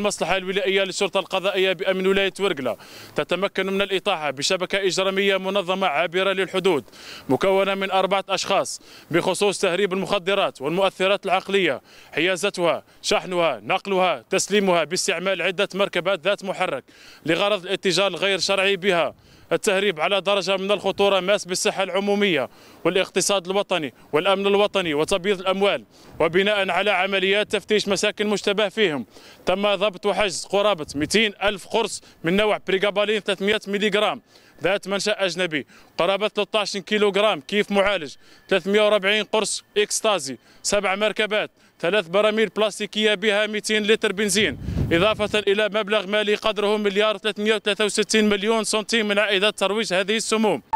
المصلحة الولائية للشرطة القضائية بأمن ولاية ورقلة تتمكن من الإطاحة بشبكة إجرامية منظمة عابرة للحدود مكونة من أربعة أشخاص بخصوص تهريب المخدرات والمؤثرات العقلية حيازتها شحنها نقلها تسليمها باستعمال عدة مركبات ذات محرك لغرض الاتجار الغير شرعي بها التهريب على درجة من الخطورة ماس بالصحة العمومية والاقتصاد الوطني والأمن الوطني وتبييض الأموال وبناء على عمليات تفتيش مساكن مشتبه فيهم تم ضبط وحجز قرابة 200 ألف قرص من نوع بريغابالين 300 جرام ذات منشأ أجنبي قرابة 13 كيلوغرام كيف معالج 340 قرص إكستازي سبع مركبات ثلاث براميل بلاستيكية بها 200 لتر بنزين إضافة إلى مبلغ مالي قدره مليار 363 مليون سنتيم من عائدات ترويج هذه السموم